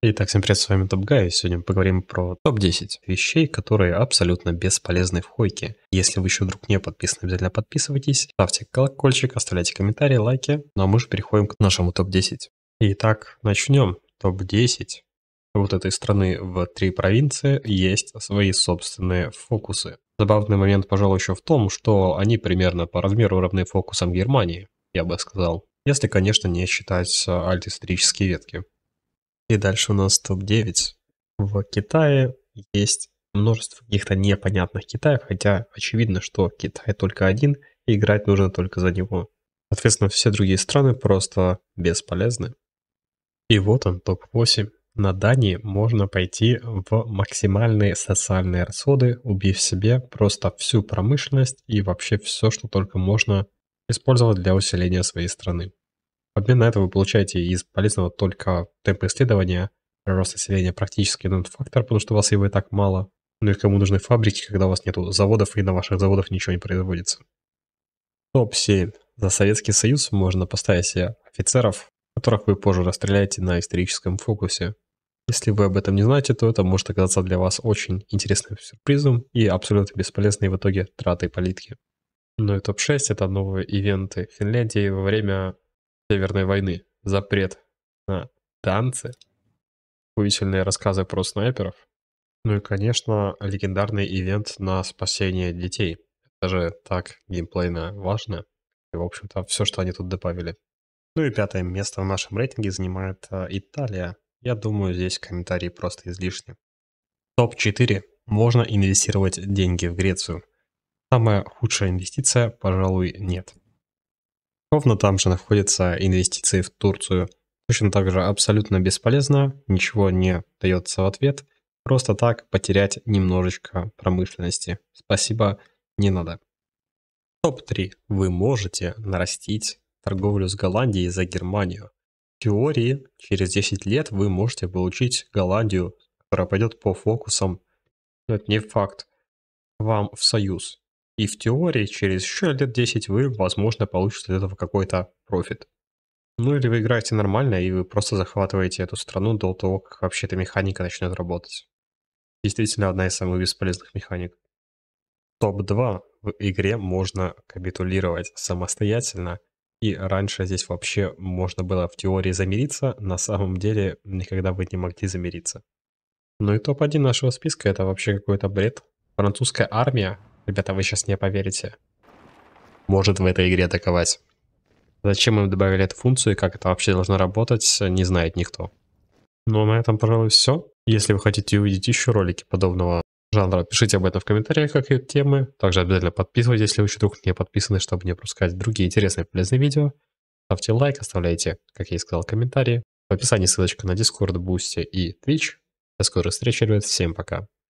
Итак, всем привет, с вами Топ Гай. и Сегодня мы поговорим про топ-10 вещей, которые абсолютно бесполезны в хойке. Если вы еще вдруг не подписаны, обязательно подписывайтесь, ставьте колокольчик, оставляйте комментарии, лайки. Ну а мы же переходим к нашему топ-10. Итак, начнем. Топ-10 вот этой страны в три провинции есть свои собственные фокусы. Забавный момент, пожалуй, еще в том, что они примерно по размеру равны фокусам Германии, я бы сказал. Если, конечно, не считать э, альтистрические ветки. И дальше у нас топ-9. В Китае есть множество каких-то непонятных Китаев, хотя очевидно, что Китай только один, и играть нужно только за него. Соответственно, все другие страны просто бесполезны. И вот он, топ-8. На Дании можно пойти в максимальные социальные расходы, убив себе просто всю промышленность и вообще все, что только можно использовать для усиления своей страны. В обмен на это вы получаете из полезного только темпы исследования, рост населения практически над фактор, потому что у вас его и так мало. Ну и кому нужны фабрики, когда у вас нету заводов и на ваших заводах ничего не производится. Топ-7. За Советский Союз можно поставить себе офицеров, которых вы позже расстреляете на историческом фокусе. Если вы об этом не знаете, то это может оказаться для вас очень интересным сюрпризом и абсолютно бесполезной в итоге тратой политики. Ну и топ-6 это новые ивенты в Финляндии во время Северной войны, запрет на танцы, удивительные рассказы про снайперов, ну и, конечно, легендарный ивент на спасение детей. Это же так геймплейно важно. И, в общем-то, все, что они тут добавили. Ну и пятое место в нашем рейтинге занимает э, Италия. Я думаю, здесь комментарии просто излишни. Топ-4. Можно инвестировать деньги в Грецию. Самая худшая инвестиция, пожалуй, нет. Ровно там же находятся инвестиции в Турцию. Точно так же абсолютно бесполезно, ничего не дается в ответ. Просто так потерять немножечко промышленности. Спасибо, не надо. Топ-3. Вы можете нарастить торговлю с Голландией за Германию. В теории, через 10 лет вы можете получить Голландию, которая пойдет по фокусам. Но это не факт. Вам в союз. И в теории через еще лет 10 вы, возможно, получите от этого какой-то профит. Ну или вы играете нормально, и вы просто захватываете эту страну до того, как вообще эта механика начнет работать. Действительно, одна из самых бесполезных механик. Топ-2 в игре можно капитулировать самостоятельно, и раньше здесь вообще можно было в теории замириться, на самом деле никогда вы не могли замириться. Ну и топ-1 нашего списка это вообще какой-то бред. Французская армия Ребята, вы сейчас не поверите. Может в этой игре атаковать. Зачем им добавили эту функцию и как это вообще должно работать, не знает никто. Ну, а на этом, пожалуй, все. Если вы хотите увидеть еще ролики подобного жанра, пишите об этом в комментариях, как и темы. Также обязательно подписывайтесь, если вы еще вдруг не подписаны, чтобы не пропускать другие интересные и полезные видео. Ставьте лайк, оставляйте, как я и сказал, комментарии. В описании ссылочка на Discord, Boosty и Twitch. До скорой встречи, ребят. Всем пока.